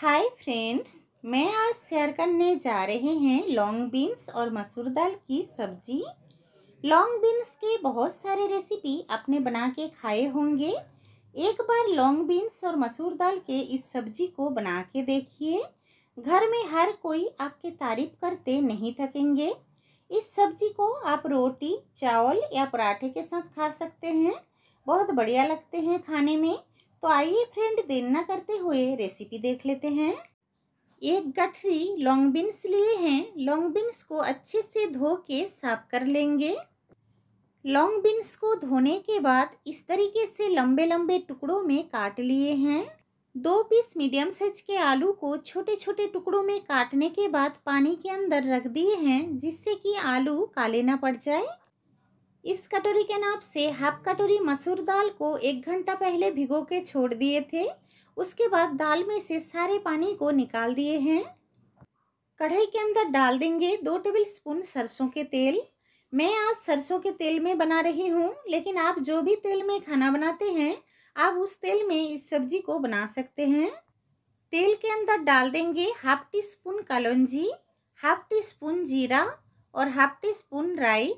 hi friends मैं आज share करने जा रहे हैं लॉन्ग बीन्स और मसूर दाल की सब्जी लॉन्ग बीन्स के बहुत सारे रेसिपी आपने बना के खाए होंगे एक बार लॉन्ग बीन्स और मसूर दाल के इस सब्जी को बना के देखिए घर में हर कोई आपके तारीफ करते नहीं थकेंगे इस सब्जी को आप रोटी चावल या पराठे के साथ खा सकते हैं बहुत बढ़िया लगते हैं खाने में तो आइए फ्रेंड देर ना करते हुए रेसिपी देख लेते हैं एक गठरी लॉन्ग बीन्स लिए हैं लॉन्ग बीन्स को अच्छे से धो के साफ कर लेंगे लॉन्ग बीन्स को धोने के बाद इस तरीके से लंबे लंबे टुकड़ों में काट लिए हैं दो पीस मीडियम साइज के आलू को छोटे छोटे टुकड़ों में काटने के बाद पानी के अंदर रख दिए हैं जिससे कि आलू काले ना पड़ जाए इस कटोरी के नाप से हाफ कटोरी मसूर दाल को एक घंटा पहले भिगो के छोड़ दिए थे उसके बाद दाल में से सारे पानी को निकाल दिए हैं कढ़ाई के अंदर डाल देंगे दो टेबल स्पून सरसों के तेल मैं आज सरसों के तेल में बना रही हूँ लेकिन आप जो भी तेल में खाना बनाते हैं आप उस तेल में इस सब्जी को बना सकते हैं तेल के अंदर डाल देंगे हाफ टी स्पून कलौजी हाफ टी स्पून जीरा और हाफ टी स्पून राई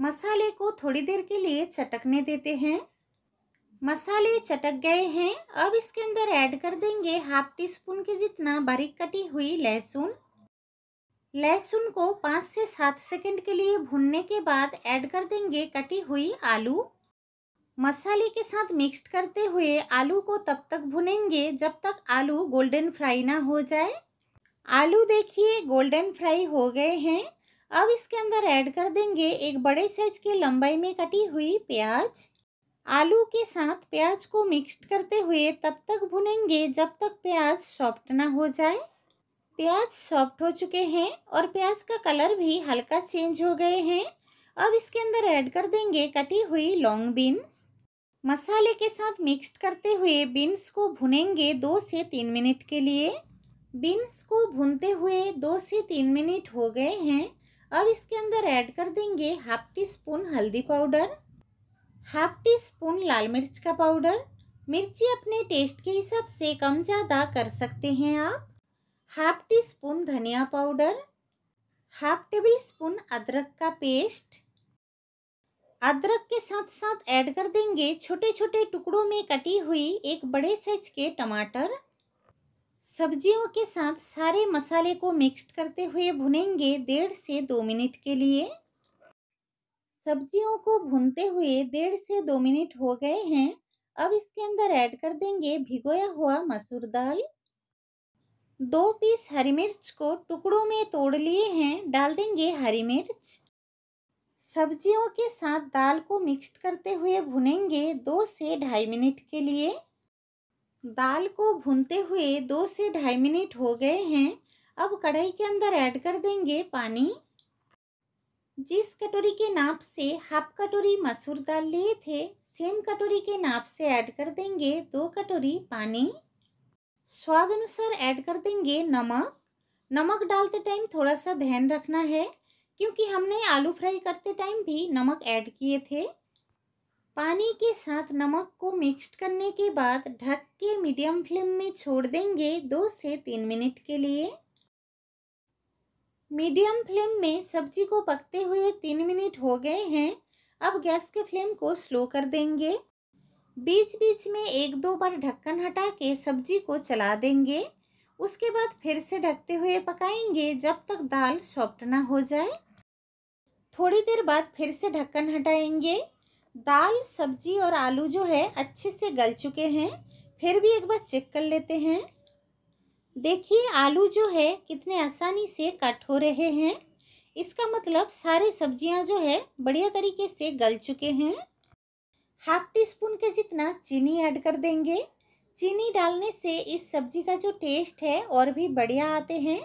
मसाले को थोड़ी देर के लिए चटकने देते हैं मसाले चटक गए हैं अब इसके अंदर ऐड कर देंगे हाफ टी स्पून के जितना बारीक कटी हुई लहसुन लहसुन को पाँच से सात सेकंड के लिए भूनने के बाद ऐड कर देंगे कटी हुई आलू मसाले के साथ मिक्स करते हुए आलू को तब तक भुनेंगे जब तक आलू गोल्डन फ्राई ना हो जाए आलू देखिए गोल्डन फ्राई हो गए हैं अब इसके अंदर ऐड कर देंगे एक बड़े साइज के लंबाई में कटी हुई प्याज आलू के साथ प्याज को मिक्स करते हुए तब तक भुनेंगे जब तक प्याज सॉफ्ट ना हो जाए प्याज सॉफ्ट हो चुके हैं और प्याज का कलर भी हल्का चेंज हो गए हैं अब इसके अंदर ऐड कर देंगे कटी हुई लॉन्ग बीन्स मसाले के साथ मिक्स करते हुए बीन्स को भुनेंगे दो से तीन मिनट के लिए बीन्स को भुनते हुए दो से तीन मिनट हो गए हैं अब इसके अंदर ऐड कर देंगे हाफ टी स्पून हल्दी पाउडर हाफ टी स्पून लाल मिर्च का पाउडर मिर्ची अपने टेस्ट के हिसाब से कम ज़्यादा कर सकते हैं आप हाफ टी स्पून धनिया पाउडर हाफ टेबल स्पून अदरक का पेस्ट अदरक के साथ साथ ऐड कर देंगे छोटे छोटे टुकड़ों में कटी हुई एक बड़े साइज के टमाटर सब्जियों के साथ सारे मसाले को मिक्स करते हुए भुनेंगे डेढ़ से दो मिनट के लिए सब्जियों को भूनते हुए डेढ़ से दो मिनट हो गए हैं अब इसके अंदर ऐड कर देंगे भिगोया हुआ मसूर दाल दो पीस हरी मिर्च को टुकड़ों में तोड़ लिए हैं डाल देंगे हरी मिर्च सब्जियों के साथ दाल को मिक्स करते हुए भुनेंगे दो से ढाई मिनट के लिए दाल को भूनते हुए दो से ढाई मिनट हो गए हैं अब कढ़ाई के अंदर ऐड कर देंगे पानी जिस कटोरी के नाप से हाफ कटोरी मसूर दाल लिए थे सेम कटोरी के नाप से ऐड कर देंगे दो कटोरी पानी स्वाद अनुसार ऐड कर देंगे नमक नमक डालते टाइम थोड़ा सा ध्यान रखना है क्योंकि हमने आलू फ्राई करते टाइम भी नमक ऐड किए थे पानी के साथ नमक को मिक्स करने के बाद ढक के मीडियम फ्लेम में छोड़ देंगे दो से तीन मिनट के लिए मीडियम फ्लेम में सब्जी को पकते हुए तीन मिनट हो गए हैं अब गैस के फ्लेम को स्लो कर देंगे बीच बीच में एक दो बार ढक्कन हटा के सब्जी को चला देंगे उसके बाद फिर से ढकते हुए पकाएंगे जब तक दाल सॉफ्ट ना हो जाए थोड़ी देर बाद फिर से ढक्कन हटाएंगे दाल सब्जी और आलू जो है अच्छे से गल चुके हैं फिर भी एक बार चेक कर लेते हैं देखिए आलू जो है कितने आसानी से कट हो रहे हैं इसका मतलब सारे सब्जियां जो है बढ़िया तरीके से गल चुके हैं हाफ टी स्पून के जितना चीनी ऐड कर देंगे चीनी डालने से इस सब्जी का जो टेस्ट है और भी बढ़िया आते हैं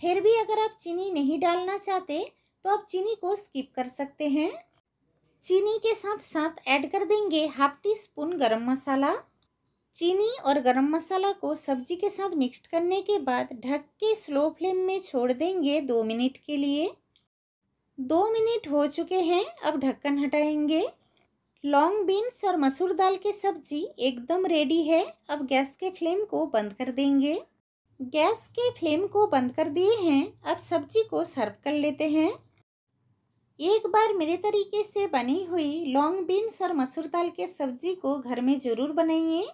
फिर भी अगर आप चीनी नहीं डालना चाहते तो आप चीनी को स्किप कर सकते हैं चीनी के साथ साथ ऐड कर देंगे हाफ टी स्पून गरम मसाला चीनी और गरम मसाला को सब्जी के साथ मिक्स करने के बाद ढक के स्लो फ्लेम में छोड़ देंगे दो मिनट के लिए दो मिनट हो चुके हैं अब ढक्कन हटाएंगे लॉन्ग बीन्स और मसूर दाल की सब्जी एकदम रेडी है अब गैस के फ्लेम को बंद कर देंगे गैस के फ्लेम को बंद कर दिए हैं अब सब्जी को सर्व कर लेते हैं एक बार मेरे तरीके से बनी हुई लॉन्ग बीन्स और मसूर दाल के सब्जी को घर में ज़रूर बनाइए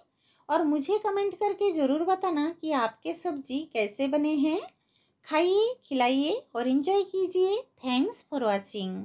और मुझे कमेंट करके ज़रूर बताना कि आपके सब्जी कैसे बने हैं खाइए खिलाइए और इन्जॉय कीजिए थैंक्स फॉर वॉचिंग